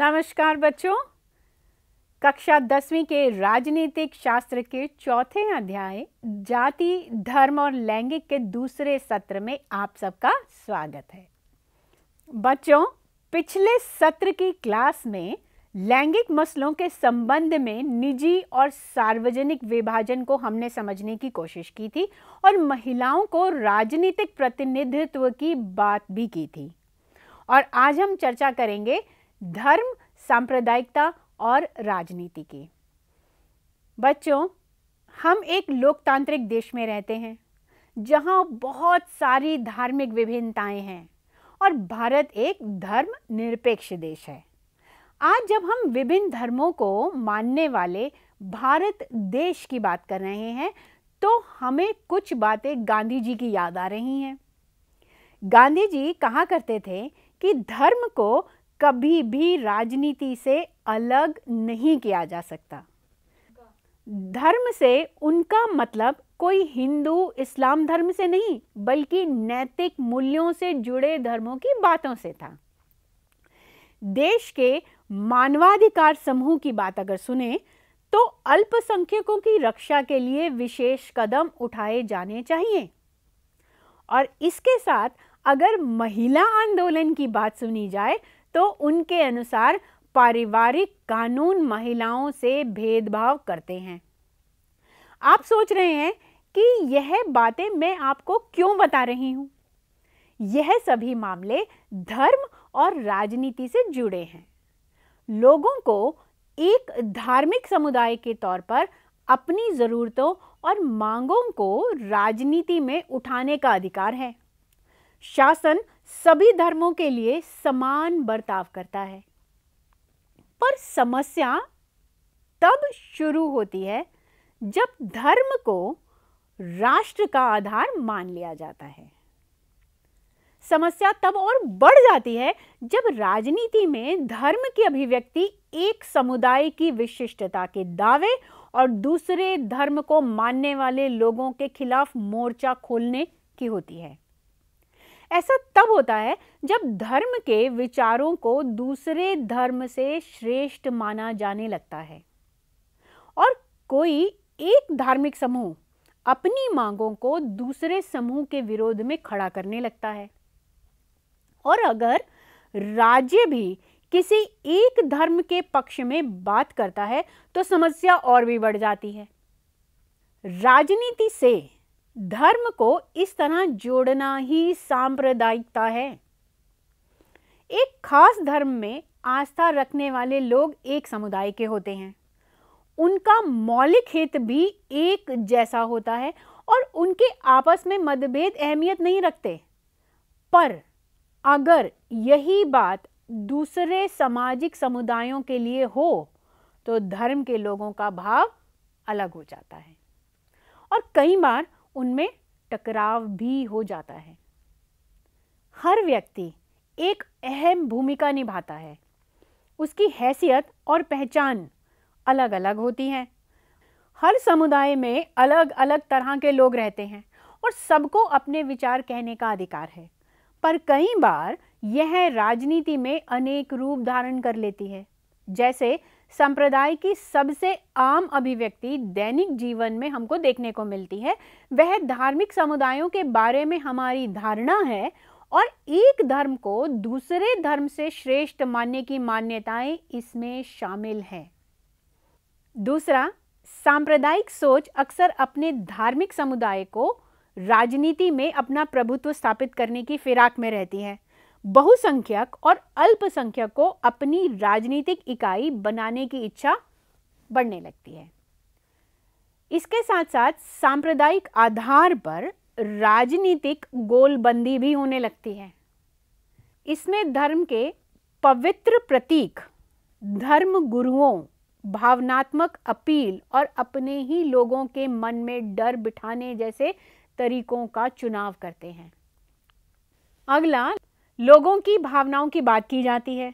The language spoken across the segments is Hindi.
नमस्कार बच्चों कक्षा दसवीं के राजनीतिक शास्त्र के चौथे अध्याय जाति धर्म और लैंगिक के दूसरे सत्र में आप सबका स्वागत है बच्चों पिछले सत्र की क्लास में लैंगिक मसलों के संबंध में निजी और सार्वजनिक विभाजन को हमने समझने की कोशिश की थी और महिलाओं को राजनीतिक प्रतिनिधित्व की बात भी की थी और आज हम चर्चा करेंगे धर्म सांप्रदायिकता और राजनीति की बच्चों हम एक लोकतांत्रिक देश में रहते हैं जहां बहुत सारी धार्मिक विभिन्नताएं हैं और भारत एक धर्म निरपेक्ष देश है आज जब हम विभिन्न धर्मों को मानने वाले भारत देश की बात कर रहे हैं तो हमें कुछ बातें गांधी जी की याद आ रही हैं गांधी जी कहा करते थे कि धर्म को कभी भी राजनीति से अलग नहीं किया जा सकता धर्म से उनका मतलब कोई हिंदू इस्लाम धर्म से नहीं बल्कि नैतिक मूल्यों से जुड़े धर्मों की बातों से था देश के मानवाधिकार समूह की बात अगर सुने तो अल्पसंख्यकों की रक्षा के लिए विशेष कदम उठाए जाने चाहिए और इसके साथ अगर महिला आंदोलन की बात सुनी जाए तो उनके अनुसार पारिवारिक कानून महिलाओं से भेदभाव करते हैं आप सोच रहे हैं कि यह बातें मैं आपको क्यों बता रही हूं यह सभी मामले धर्म और राजनीति से जुड़े हैं लोगों को एक धार्मिक समुदाय के तौर पर अपनी ज़रूरतों और मांगों को राजनीति में उठाने का अधिकार है शासन सभी धर्मों के लिए समान बर्ताव करता है पर समस्या तब शुरू होती है जब धर्म को राष्ट्र का आधार मान लिया जाता है समस्या तब और बढ़ जाती है जब राजनीति में धर्म की अभिव्यक्ति एक समुदाय की विशिष्टता के दावे और दूसरे धर्म को मानने वाले लोगों के खिलाफ मोर्चा खोलने की होती है ऐसा तब होता है जब धर्म के विचारों को दूसरे धर्म से श्रेष्ठ माना जाने लगता है और कोई एक धार्मिक समूह अपनी मांगों को दूसरे समूह के विरोध में खड़ा करने लगता है और अगर राज्य भी किसी एक धर्म के पक्ष में बात करता है तो समस्या और भी बढ़ जाती है राजनीति से धर्म को इस तरह जोड़ना ही सांप्रदायिकता है एक खास धर्म में आस्था रखने वाले लोग एक समुदाय के होते हैं उनका मौलिक हित भी एक जैसा होता है और उनके आपस में मतभेद अहमियत नहीं रखते पर अगर यही बात दूसरे सामाजिक समुदायों के लिए हो तो धर्म के लोगों का भाव अलग हो जाता है और कई बार उनमें टकराव भी हो जाता है हर व्यक्ति एक अहम भूमिका निभाता है उसकी हैसियत और पहचान अलग अलग होती है हर समुदाय में अलग अलग तरह के लोग रहते हैं और सबको अपने विचार कहने का अधिकार है पर कई बार यह राजनीति में अनेक रूप धारण कर लेती है जैसे संप्रदाय की सबसे आम अभिव्यक्ति दैनिक जीवन में हमको देखने को मिलती है वह धार्मिक समुदायों के बारे में हमारी धारणा है और एक धर्म को दूसरे धर्म से श्रेष्ठ मानने की मान्यताएं इसमें शामिल है दूसरा सांप्रदायिक सोच अक्सर अपने धार्मिक समुदाय को राजनीति में अपना प्रभुत्व स्थापित करने की फिराक में रहती है बहुसंख्यक और अल्पसंख्यक को अपनी राजनीतिक इकाई बनाने की इच्छा बढ़ने लगती है इसके साथ साथ सांप्रदायिक आधार पर राजनीतिक गोलबंदी भी होने लगती है इसमें धर्म के पवित्र प्रतीक धर्म गुरुओं भावनात्मक अपील और अपने ही लोगों के मन में डर बिठाने जैसे तरीकों का चुनाव करते हैं अगला लोगों की भावनाओं की बात की जाती है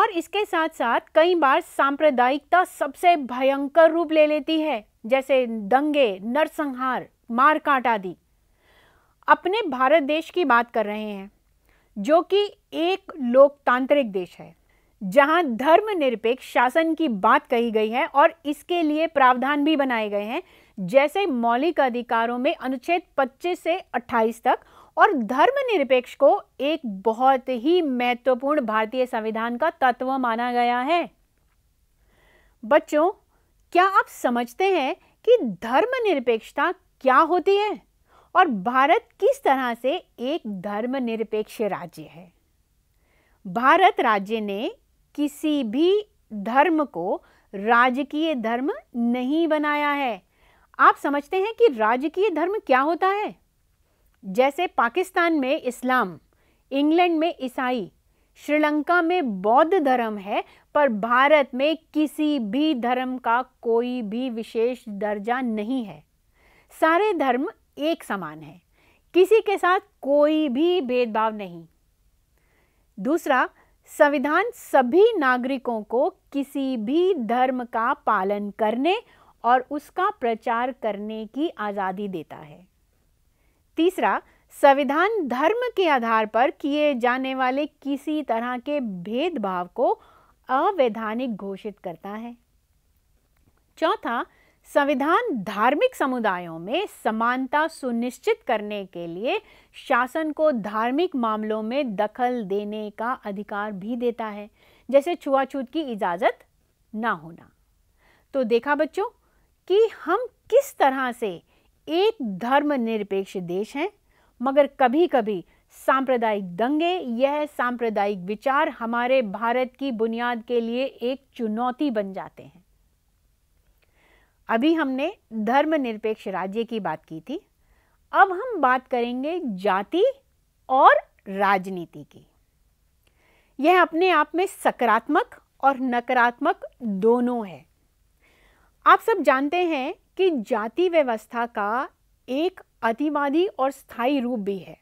और इसके साथ साथ कई बार सांप्रदायिकता सबसे भयंकर रूप ले लेती है जैसे दंगे नरसंहार मारकाट आदि अपने भारत देश की बात कर रहे हैं जो कि एक लोकतांत्रिक देश है जहां धर्मनिरपेक्ष शासन की बात कही गई है और इसके लिए प्रावधान भी बनाए गए हैं जैसे मौलिक अधिकारों में अनुच्छेद 25 से 28 तक और धर्मनिरपेक्ष को एक बहुत ही महत्वपूर्ण भारतीय संविधान का तत्व माना गया है बच्चों क्या आप समझते हैं कि धर्मनिरपेक्षता क्या होती है और भारत किस तरह से एक धर्मनिरपेक्ष राज्य है भारत राज्य ने किसी भी धर्म को राजकीय धर्म नहीं बनाया है आप समझते हैं कि राजकीय धर्म क्या होता है जैसे पाकिस्तान में इस्लाम इंग्लैंड में ईसाई श्रीलंका में बौद्ध धर्म है पर भारत में किसी भी धर्म का कोई भी विशेष दर्जा नहीं है सारे धर्म एक समान है किसी के साथ कोई भी भेदभाव नहीं दूसरा संविधान सभी नागरिकों को किसी भी धर्म का पालन करने और उसका प्रचार करने की आज़ादी देता है तीसरा संविधान धर्म के आधार पर किए जाने वाले किसी तरह के भेदभाव को अवैधानिक घोषित करता है चौथा संविधान धार्मिक समुदायों में समानता सुनिश्चित करने के लिए शासन को धार्मिक मामलों में दखल देने का अधिकार भी देता है जैसे छुआछूत की इजाज़त ना होना तो देखा बच्चों कि हम किस तरह से एक धर्मनिरपेक्ष देश है मगर कभी कभी सांप्रदायिक दंगे यह सांप्रदायिक विचार हमारे भारत की बुनियाद के लिए एक चुनौती बन जाते हैं अभी हमने धर्मनिरपेक्ष राज्य की बात की थी अब हम बात करेंगे जाति और राजनीति की यह अपने आप में सकारात्मक और नकारात्मक दोनों है आप सब जानते हैं कि जाति व्यवस्था का एक अतिवादी और स्थायी रूप भी है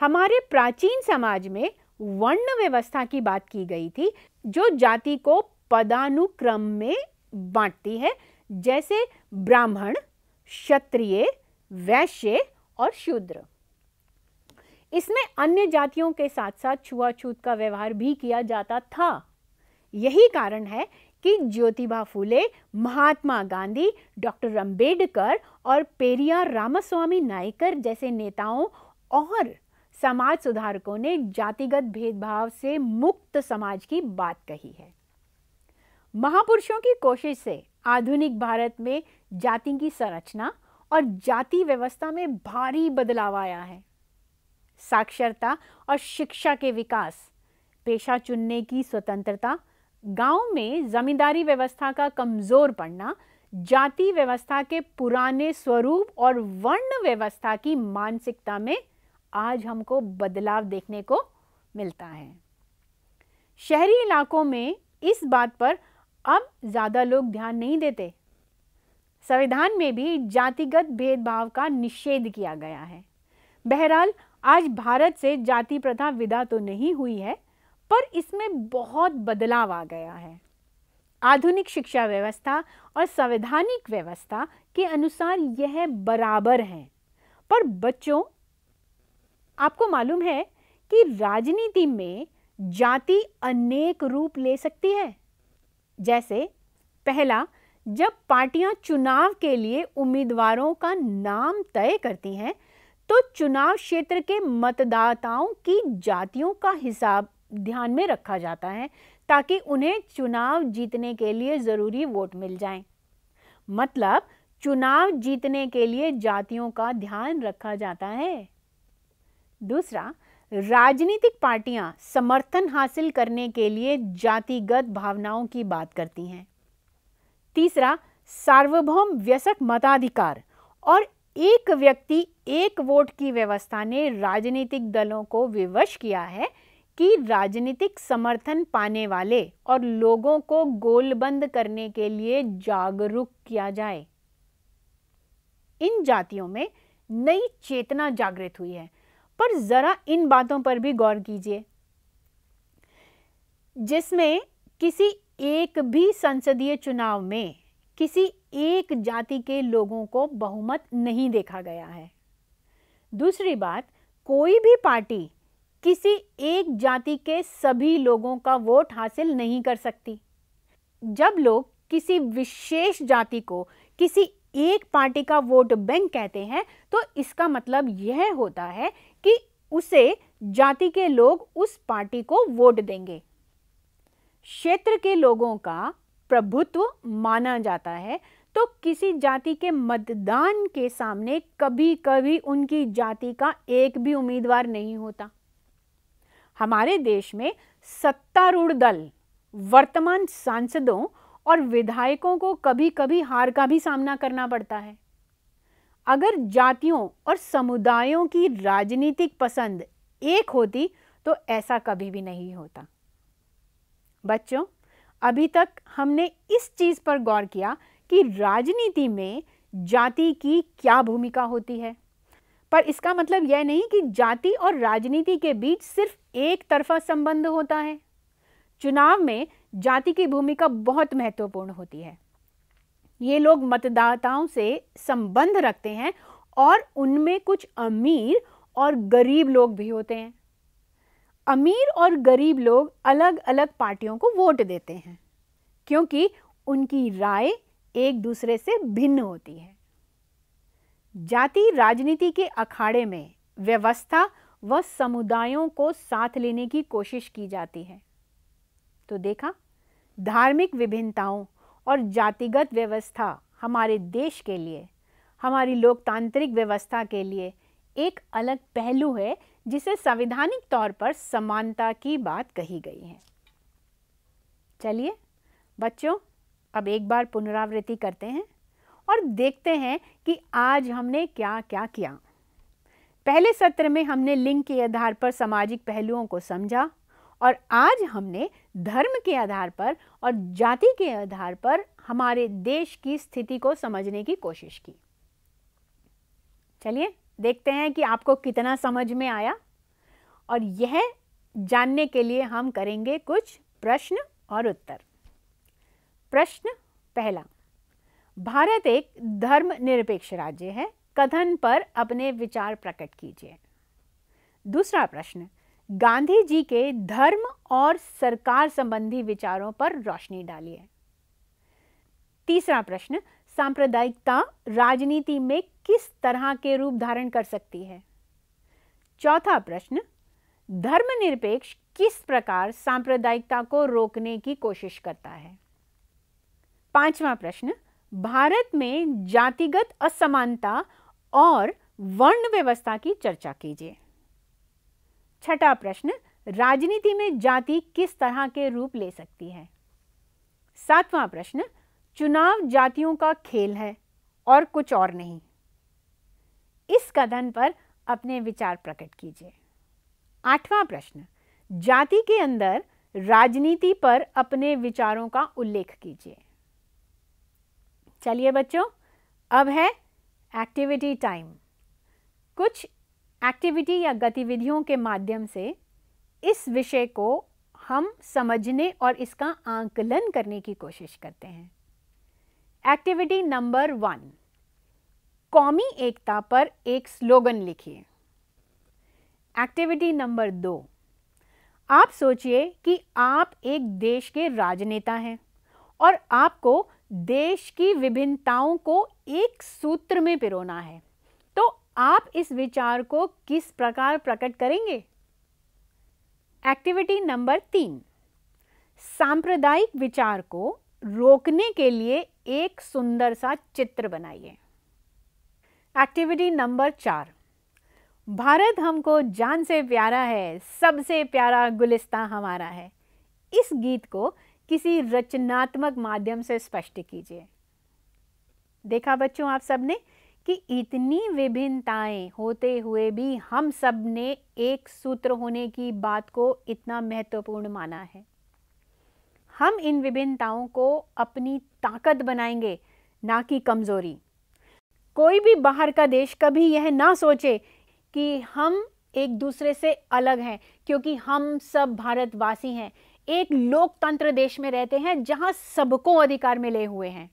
हमारे प्राचीन समाज में वर्ण व्यवस्था की बात की गई थी जो जाति को पदानुक्रम में बांटती है जैसे ब्राह्मण क्षत्रिय वैश्य और शूद्र इसमें अन्य जातियों के साथ साथ छुआछूत का व्यवहार भी किया जाता था यही कारण है कि ज्योतिबा फूले महात्मा गांधी डॉक्टर अम्बेडकर और पेरिया रामास्वामी नायकर जैसे नेताओं और समाज सुधारकों ने जातिगत भेदभाव से मुक्त समाज की बात कही है महापुरुषों की कोशिश से आधुनिक भारत में जाति की संरचना और जाति व्यवस्था में भारी बदलाव आया है साक्षरता और शिक्षा के विकास पेशा चुनने की स्वतंत्रता गांव में जमींदारी व्यवस्था का कमजोर पड़ना जाति व्यवस्था के पुराने स्वरूप और वर्ण व्यवस्था की मानसिकता में आज हमको बदलाव देखने को मिलता है शहरी इलाकों में इस बात पर अब ज़्यादा लोग ध्यान नहीं देते संविधान में भी जातिगत भेदभाव का निषेध किया गया है बहरहाल आज भारत से जाति प्रथा विदा तो नहीं हुई है पर इसमें बहुत बदलाव आ गया है आधुनिक शिक्षा व्यवस्था और संवैधानिक व्यवस्था के अनुसार यह बराबर हैं पर बच्चों आपको मालूम है कि राजनीति में जाति अनेक रूप ले सकती है जैसे पहला जब पार्टियां चुनाव के लिए उम्मीदवारों का नाम तय करती हैं तो चुनाव क्षेत्र के मतदाताओं की जातियों का हिसाब ध्यान में रखा जाता है ताकि उन्हें चुनाव जीतने के लिए ज़रूरी वोट मिल जाएं। मतलब चुनाव जीतने के लिए जातियों का ध्यान रखा जाता है दूसरा राजनीतिक पार्टियां समर्थन हासिल करने के लिए जातिगत भावनाओं की बात करती हैं तीसरा सार्वभौम व्यसक मताधिकार और एक व्यक्ति एक वोट की व्यवस्था ने राजनीतिक दलों को विवश किया है कि राजनीतिक समर्थन पाने वाले और लोगों को गोलबंद करने के लिए जागरूक किया जाए इन जातियों में नई चेतना जागृत हुई है पर जरा इन बातों पर भी गौर कीजिए जिसमें किसी एक भी संसदीय चुनाव में किसी एक जाति के लोगों को बहुमत नहीं देखा गया है दूसरी बात कोई भी पार्टी किसी एक जाति के सभी लोगों का वोट हासिल नहीं कर सकती जब लोग किसी विशेष जाति को किसी एक पार्टी का वोट बैंक कहते हैं तो इसका मतलब यह होता है कि उसे जाति के लोग उस पार्टी को वोट देंगे क्षेत्र के लोगों का प्रभुत्व माना जाता है तो किसी जाति के मतदान के सामने कभी कभी उनकी जाति का एक भी उम्मीदवार नहीं होता हमारे देश में सत्तारूढ़ दल वर्तमान सांसदों और विधायकों को कभी कभी हार का भी सामना करना पड़ता है अगर जातियों और समुदायों की राजनीतिक पसंद एक होती तो ऐसा कभी भी नहीं होता बच्चों अभी तक हमने इस चीज़ पर गौर किया कि राजनीति में जाति की क्या भूमिका होती है पर इसका मतलब यह नहीं कि जाति और राजनीति के बीच सिर्फ एक तरफा संबंध होता है चुनाव में जाति की भूमिका बहुत महत्वपूर्ण होती है ये लोग मतदाताओं से संबंध रखते हैं और उनमें कुछ अमीर और गरीब लोग भी होते हैं अमीर और गरीब लोग अलग अलग पार्टियों को वोट देते हैं क्योंकि उनकी राय एक दूसरे से भिन्न होती है जाति राजनीति के अखाड़े में व्यवस्था व समुदायों को साथ लेने की कोशिश की जाती है तो देखा धार्मिक विभिन्नताओं और जातिगत व्यवस्था हमारे देश के लिए हमारी लोकतांत्रिक व्यवस्था के लिए एक अलग पहलू है जिसे संविधानिक तौर पर समानता की बात कही गई है चलिए बच्चों अब एक बार पुनरावृत्ति करते हैं और देखते हैं कि आज हमने क्या क्या किया पहले सत्र में हमने लिंग के आधार पर सामाजिक पहलुओं को समझा और आज हमने धर्म के आधार पर और जाति के आधार पर हमारे देश की स्थिति को समझने की कोशिश की चलिए देखते हैं कि आपको कितना समझ में आया और यह जानने के लिए हम करेंगे कुछ प्रश्न और उत्तर प्रश्न पहला भारत एक धर्मनिरपेक्ष राज्य है कथन पर अपने विचार प्रकट कीजिए दूसरा प्रश्न गांधी जी के धर्म और सरकार संबंधी विचारों पर रोशनी डालिए तीसरा प्रश्न सांप्रदायिकता राजनीति में किस तरह के रूप धारण कर सकती है चौथा प्रश्न धर्मनिरपेक्ष किस प्रकार सांप्रदायिकता को रोकने की कोशिश करता है पांचवा प्रश्न भारत में जातिगत असमानता और वर्ण व्यवस्था की चर्चा कीजिए छठा प्रश्न राजनीति में जाति किस तरह के रूप ले सकती है सातवां प्रश्न चुनाव जातियों का खेल है और कुछ और नहीं इस कदन पर अपने विचार प्रकट कीजिए आठवां प्रश्न जाति के अंदर राजनीति पर अपने विचारों का उल्लेख कीजिए चलिए बच्चों अब है एक्टिविटी टाइम कुछ एक्टिविटी या गतिविधियों के माध्यम से इस विषय को हम समझने और इसका आंकलन करने की कोशिश करते हैं एक्टिविटी नंबर वन कौमी एकता पर एक स्लोगन लिखिए एक्टिविटी नंबर दो आप सोचिए कि आप एक देश के राजनेता हैं और आपको देश की विभिन्नताओं को एक सूत्र में पिरोना है तो आप इस विचार को किस प्रकार प्रकट करेंगे एक्टिविटी नंबर तीन सांप्रदायिक विचार को रोकने के लिए एक सुंदर सा चित्र बनाइए एक्टिविटी नंबर चार भारत हमको जान से प्यारा है सबसे प्यारा गुलिस्ता हमारा है इस गीत को किसी रचनात्मक माध्यम से स्पष्ट कीजिए देखा बच्चों आप सबने कि इतनी विभिन्नताएं होते हुए भी हम सब ने एक सूत्र होने की बात को इतना महत्वपूर्ण माना है हम इन विभिन्नताओं को अपनी ताकत बनाएंगे ना कि कमज़ोरी कोई भी बाहर का देश कभी यह ना सोचे कि हम एक दूसरे से अलग हैं क्योंकि हम सब भारतवासी हैं एक लोकतंत्र देश में रहते हैं जहां सबको अधिकार मिले हुए हैं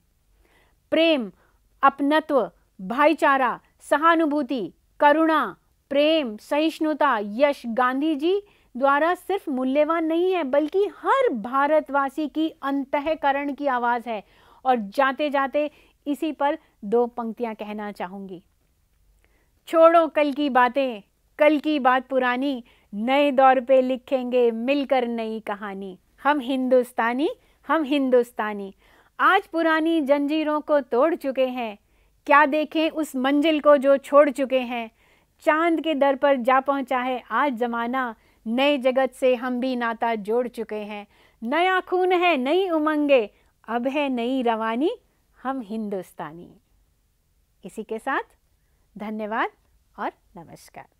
प्रेम अपनत्व भाईचारा सहानुभूति करुणा प्रेम सहिष्णुता यश गांधी जी द्वारा सिर्फ मूल्यवान नहीं है बल्कि हर भारतवासी की अंतकरण की आवाज़ है और जाते जाते इसी पर दो पंक्तियां कहना चाहूंगी छोड़ो कल की बातें कल की बात पुरानी नए दौर पे लिखेंगे मिलकर नई कहानी हम हिंदुस्तानी हम हिंदुस्तानी आज पुरानी जंजीरों को तोड़ चुके हैं क्या देखें उस मंजिल को जो छोड़ चुके हैं चांद के दर पर जा पहुंचा है आज ज़माना नए जगत से हम भी नाता जोड़ चुके हैं नया खून है नई उमंगे अब है नई रवानी हम हिंदुस्तानी इसी के साथ धन्यवाद और नमस्कार